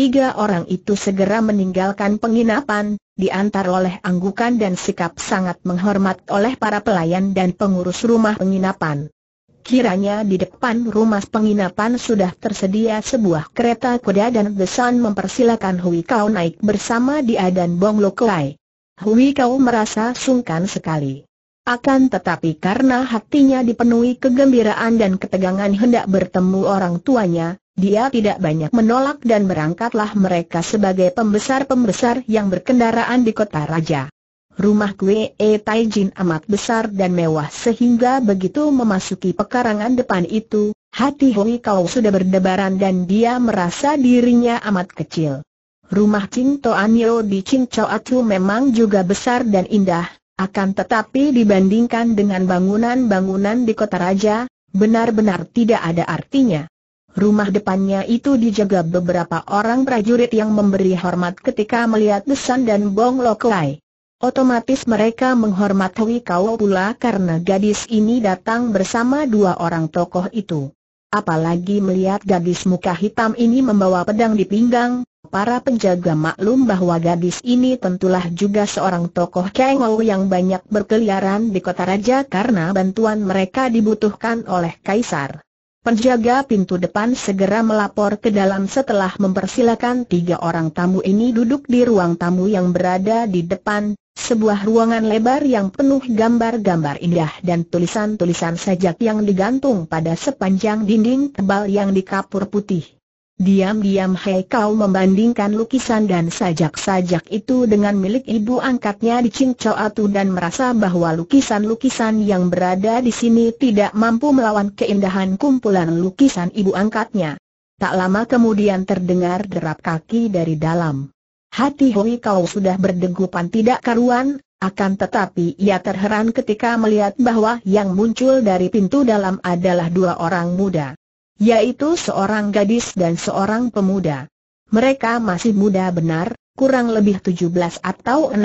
Speaker 1: Tiga orang itu segera meninggalkan penginapan, diantar oleh anggukan dan sikap sangat menghormat oleh para pelayan dan pengurus rumah penginapan. Kiranya di depan rumah penginapan sudah tersedia sebuah kereta kuda dan Besan mempersilakan Hui Kau naik bersama dia dan Bong Lokai. Hui Kau merasa sungkan sekali. Akan tetapi karena hatinya dipenuhi kegembiraan dan ketegangan hendak bertemu orang tuanya, dia tidak banyak menolak dan berangkatlah mereka sebagai pembesar-pembesar yang berkendaraan di kota raja. Rumah Kue E Taijin amat besar dan mewah sehingga begitu memasuki pekarangan depan itu, hati Hui Kau sudah berdebaran dan dia merasa dirinya amat kecil. Rumah Ching Toanio di Ching Choatu memang juga besar dan indah, akan tetapi dibandingkan dengan bangunan-bangunan di kota raja, benar-benar tidak ada artinya. Rumah depannya itu dijaga beberapa orang prajurit yang memberi hormat ketika melihat Desan dan Bong Lokai. Otomatis mereka menghormat Hui Kau pula karena gadis ini datang bersama dua orang tokoh itu. Apalagi melihat gadis muka hitam ini membawa pedang di pinggang, para penjaga maklum bahwa gadis ini tentulah juga seorang tokoh Kengou yang banyak berkeliaran di kota raja karena bantuan mereka dibutuhkan oleh kaisar. Penjaga pintu depan segera melapor ke dalam setelah mempersilakan tiga orang tamu ini duduk di ruang tamu yang berada di depan, sebuah ruangan lebar yang penuh gambar-gambar indah dan tulisan-tulisan sajak yang digantung pada sepanjang dinding tebal yang dikapur putih. Diam-diam Kau membandingkan lukisan dan sajak-sajak itu dengan milik ibu angkatnya di Atu dan merasa bahwa lukisan-lukisan yang berada di sini tidak mampu melawan keindahan kumpulan lukisan ibu angkatnya. Tak lama kemudian terdengar derap kaki dari dalam. Hati hoi Kau sudah berdegupan tidak karuan, akan tetapi ia terheran ketika melihat bahwa yang muncul dari pintu dalam adalah dua orang muda yaitu seorang gadis dan seorang pemuda. Mereka masih muda benar, kurang lebih 17 atau 16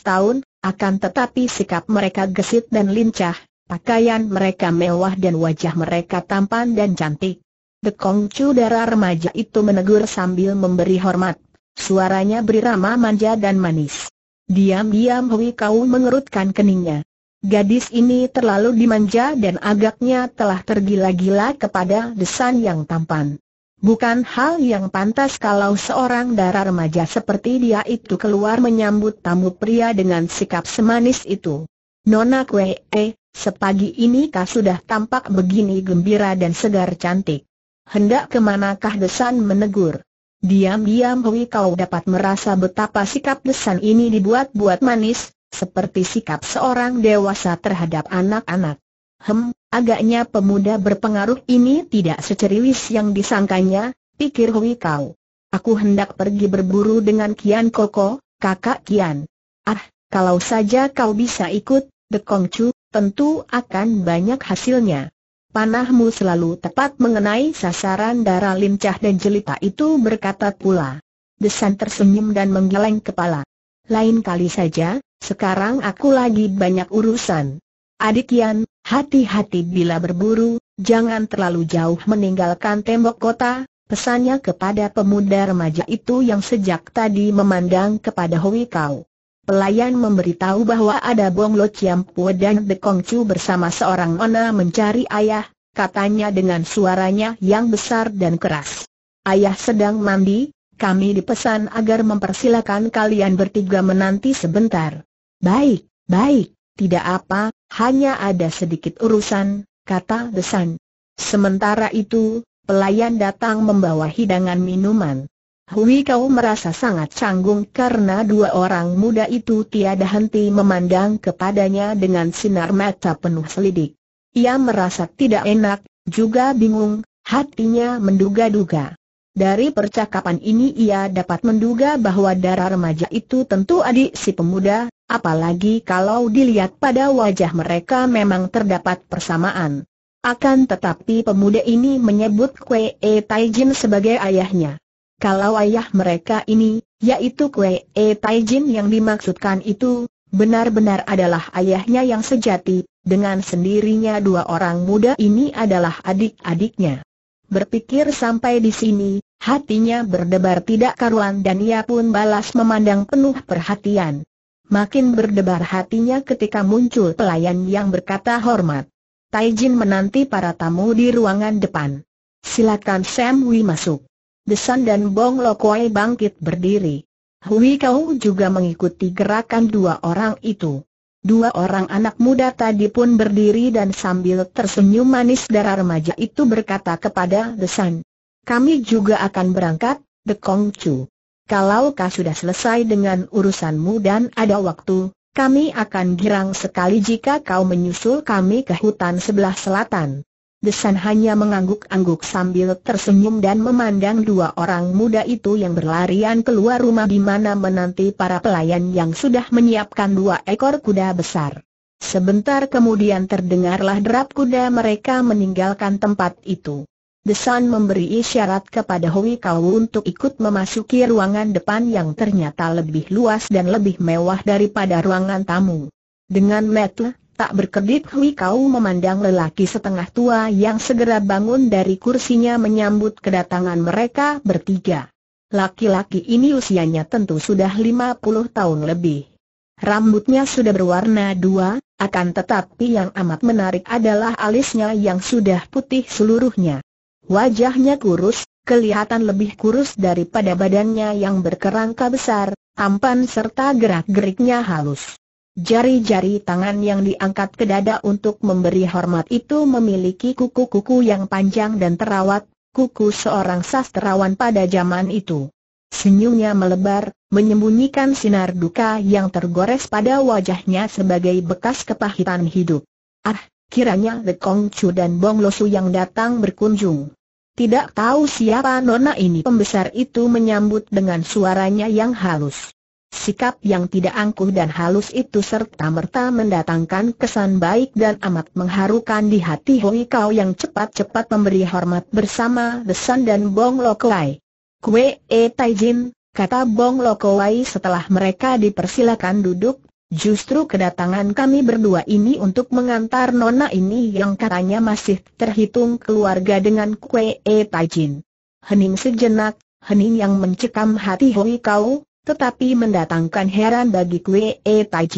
Speaker 1: tahun, akan tetapi sikap mereka gesit dan lincah, pakaian mereka mewah dan wajah mereka tampan dan cantik. Kong Chu darah remaja itu menegur sambil memberi hormat. Suaranya berirama manja dan manis. Diam-diam Hui Kau mengerutkan keningnya. Gadis ini terlalu dimanja dan agaknya telah tergila-gila kepada desan yang tampan. Bukan hal yang pantas kalau seorang darah remaja seperti dia itu keluar menyambut tamu pria dengan sikap semanis itu. Nona Kwe, eh, sepagi ini kah sudah tampak begini gembira dan segar cantik. Hendak kemanakah Desan menegur? Diam-diam Hui kau dapat merasa betapa sikap Desan ini dibuat-buat manis, seperti sikap seorang dewasa terhadap anak-anak. Hem, agaknya pemuda berpengaruh ini tidak secerilis yang disangkanya, pikir Hui Kau. Aku hendak pergi berburu dengan Kian Koko, kakak Kian. Ah, kalau saja kau bisa ikut, Dekong Chu, tentu akan banyak hasilnya. Panahmu selalu tepat mengenai sasaran darah lincah dan jelita itu berkata pula. Desan tersenyum dan menggeleng kepala lain kali saja, sekarang aku lagi banyak urusan. Adik Yan, hati-hati bila berburu, jangan terlalu jauh meninggalkan tembok kota, pesannya kepada pemuda remaja itu yang sejak tadi memandang kepada Hui Kau. Pelayan memberitahu bahwa ada Bong Lo Chiam Pua dan De Kong Chu bersama seorang Ona mencari ayah, katanya dengan suaranya yang besar dan keras. Ayah sedang mandi, kami dipesan agar mempersilakan kalian bertiga menanti sebentar. Baik, baik, tidak apa, hanya ada sedikit urusan, kata Desan. Sementara itu, pelayan datang membawa hidangan minuman. Hui Kau merasa sangat canggung karena dua orang muda itu tiada henti memandang kepadanya dengan sinar mata penuh selidik. Ia merasa tidak enak, juga bingung, hatinya menduga-duga. Dari percakapan ini ia dapat menduga bahwa darah remaja itu tentu adik si pemuda, apalagi kalau dilihat pada wajah mereka memang terdapat persamaan. Akan tetapi pemuda ini menyebut Kwe E Taijin sebagai ayahnya. Kalau ayah mereka ini, yaitu Kwe E Taijin yang dimaksudkan itu, benar-benar adalah ayahnya yang sejati, dengan sendirinya dua orang muda ini adalah adik-adiknya. Berpikir sampai di sini, hatinya berdebar tidak karuan dan ia pun balas memandang penuh perhatian. Makin berdebar hatinya ketika muncul pelayan yang berkata hormat. Taijin menanti para tamu di ruangan depan. Silakan Sam Hui masuk. Desan dan Bong Lokoi bangkit berdiri. Hui Kau juga mengikuti gerakan dua orang itu. Dua orang anak muda tadi pun berdiri dan sambil tersenyum manis darah remaja itu berkata kepada Desan. Kami juga akan berangkat, The Kong Chu. Kalau kau sudah selesai dengan urusanmu dan ada waktu, kami akan girang sekali jika kau menyusul kami ke hutan sebelah selatan. Desan hanya mengangguk-angguk sambil tersenyum dan memandang dua orang muda itu yang berlarian keluar rumah di mana menanti para pelayan yang sudah menyiapkan dua ekor kuda besar. Sebentar kemudian terdengarlah derap kuda mereka meninggalkan tempat itu. Desan memberi isyarat kepada Hui Kau untuk ikut memasuki ruangan depan yang ternyata lebih luas dan lebih mewah daripada ruangan tamu. Dengan metel, Tak berkedip Hui Kau memandang lelaki setengah tua yang segera bangun dari kursinya menyambut kedatangan mereka bertiga. Laki-laki ini usianya tentu sudah 50 tahun lebih. Rambutnya sudah berwarna dua, akan tetapi yang amat menarik adalah alisnya yang sudah putih seluruhnya. Wajahnya kurus, kelihatan lebih kurus daripada badannya yang berkerangka besar, tampan serta gerak-geriknya halus. Jari-jari tangan yang diangkat ke dada untuk memberi hormat itu memiliki kuku-kuku yang panjang dan terawat, kuku seorang sastrawan pada zaman itu. Senyumnya melebar, menyembunyikan sinar duka yang tergores pada wajahnya sebagai bekas kepahitan hidup. Ah, kiranya Le Kong Chu dan Bong Losu yang datang berkunjung. Tidak tahu siapa nona ini pembesar itu menyambut dengan suaranya yang halus. Sikap yang tidak angkuh dan halus itu serta-merta mendatangkan kesan baik dan amat mengharukan di hati Hui Kau yang cepat-cepat memberi hormat bersama Desan dan Bong Lokoai. Kue E eh, Taijin, kata Bong Lokoai setelah mereka dipersilakan duduk, justru kedatangan kami berdua ini untuk mengantar nona ini yang katanya masih terhitung keluarga dengan Kue E eh, Taijin. Hening sejenak, hening yang mencekam hati Hui Kau, tetapi mendatangkan heran bagi Kwe E Tai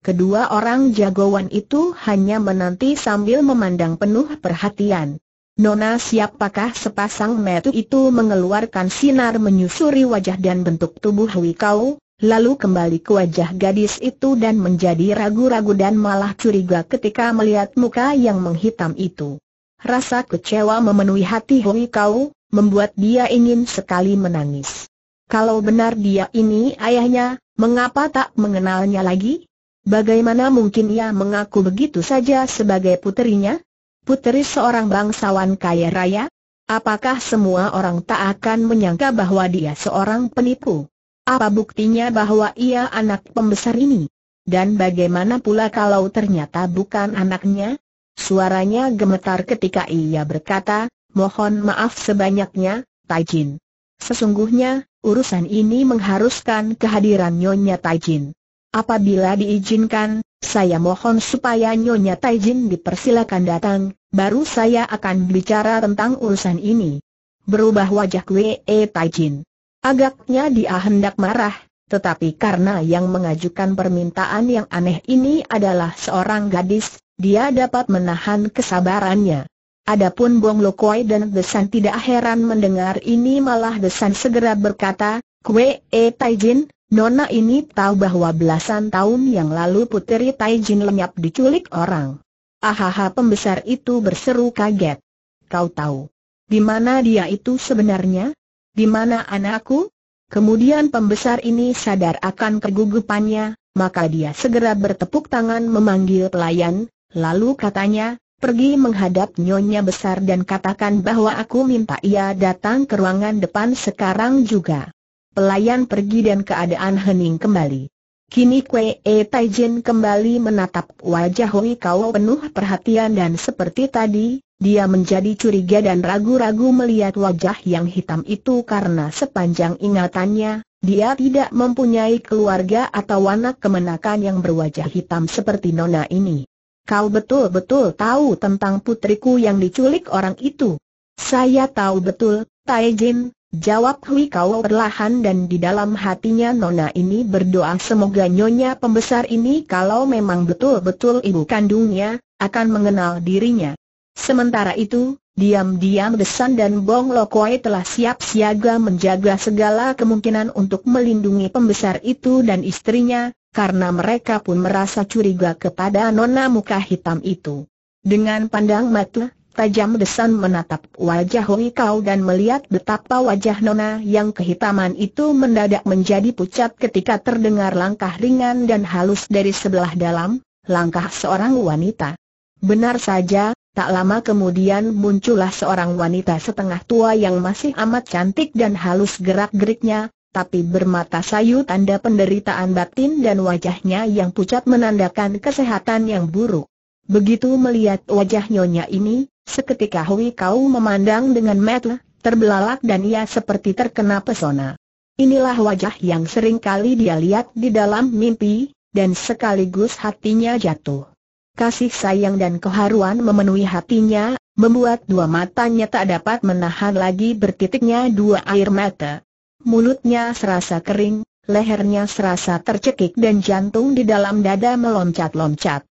Speaker 1: Kedua orang jagoan itu hanya menanti sambil memandang penuh perhatian. Nona siapakah sepasang metu itu mengeluarkan sinar menyusuri wajah dan bentuk tubuh Hui Kau, lalu kembali ke wajah gadis itu dan menjadi ragu-ragu dan malah curiga ketika melihat muka yang menghitam itu. Rasa kecewa memenuhi hati Hui Kau, membuat dia ingin sekali menangis. Kalau benar dia ini ayahnya, mengapa tak mengenalnya lagi? Bagaimana mungkin ia mengaku begitu saja sebagai puterinya? Puteri seorang bangsawan kaya raya? Apakah semua orang tak akan menyangka bahwa dia seorang penipu? Apa buktinya bahwa ia anak pembesar ini? Dan bagaimana pula kalau ternyata bukan anaknya? Suaranya gemetar ketika ia berkata, mohon maaf sebanyaknya, Jin. Sesungguhnya, urusan ini mengharuskan kehadiran Nyonya Taijin. Apabila diizinkan, saya mohon supaya Nyonya Taijin dipersilakan datang, baru saya akan bicara tentang urusan ini. Berubah wajah Wei Taijin. Agaknya dia hendak marah, tetapi karena yang mengajukan permintaan yang aneh ini adalah seorang gadis, dia dapat menahan kesabarannya. Adapun Bong Lokoi dan Desan tidak heran mendengar ini malah Desan segera berkata, Kwe E eh, Taijin, Nona ini tahu bahwa belasan tahun yang lalu puteri Taijin lenyap diculik orang. Ahaha pembesar itu berseru kaget. Kau tahu? Di mana dia itu sebenarnya? Di mana anakku? Kemudian pembesar ini sadar akan kegugupannya, maka dia segera bertepuk tangan memanggil pelayan, lalu katanya, Pergi menghadap Nyonya Besar dan katakan bahwa aku minta ia datang ke ruangan depan sekarang juga. Pelayan pergi dan keadaan hening kembali. Kini Kwe E Taijin kembali menatap wajah Hui Kau penuh perhatian dan seperti tadi, dia menjadi curiga dan ragu-ragu melihat wajah yang hitam itu karena sepanjang ingatannya, dia tidak mempunyai keluarga atau anak kemenakan yang berwajah hitam seperti Nona ini. Kau betul-betul tahu tentang putriku yang diculik orang itu. Saya tahu betul, Tai Jin, jawab Hui Kau perlahan dan di dalam hatinya Nona ini berdoa semoga Nyonya pembesar ini kalau memang betul-betul ibu kandungnya, akan mengenal dirinya. Sementara itu, diam-diam Desan dan Bong Lokoi telah siap siaga menjaga segala kemungkinan untuk melindungi pembesar itu dan istrinya, karena mereka pun merasa curiga kepada nona muka hitam itu. Dengan pandang mata, tajam desan menatap wajah Hui Kau dan melihat betapa wajah nona yang kehitaman itu mendadak menjadi pucat ketika terdengar langkah ringan dan halus dari sebelah dalam, langkah seorang wanita. Benar saja, Tak lama kemudian muncullah seorang wanita setengah tua yang masih amat cantik dan halus gerak-geriknya, tapi bermata sayu tanda penderitaan batin dan wajahnya yang pucat menandakan kesehatan yang buruk. Begitu melihat wajah nyonya ini, seketika Hui Kau memandang dengan mata terbelalak dan ia seperti terkena pesona. Inilah wajah yang sering kali dia lihat di dalam mimpi, dan sekaligus hatinya jatuh. Kasih sayang dan keharuan memenuhi hatinya, membuat dua matanya tak dapat menahan lagi bertitiknya dua air mata mulutnya serasa kering, lehernya serasa tercekik dan jantung di dalam dada meloncat-loncat.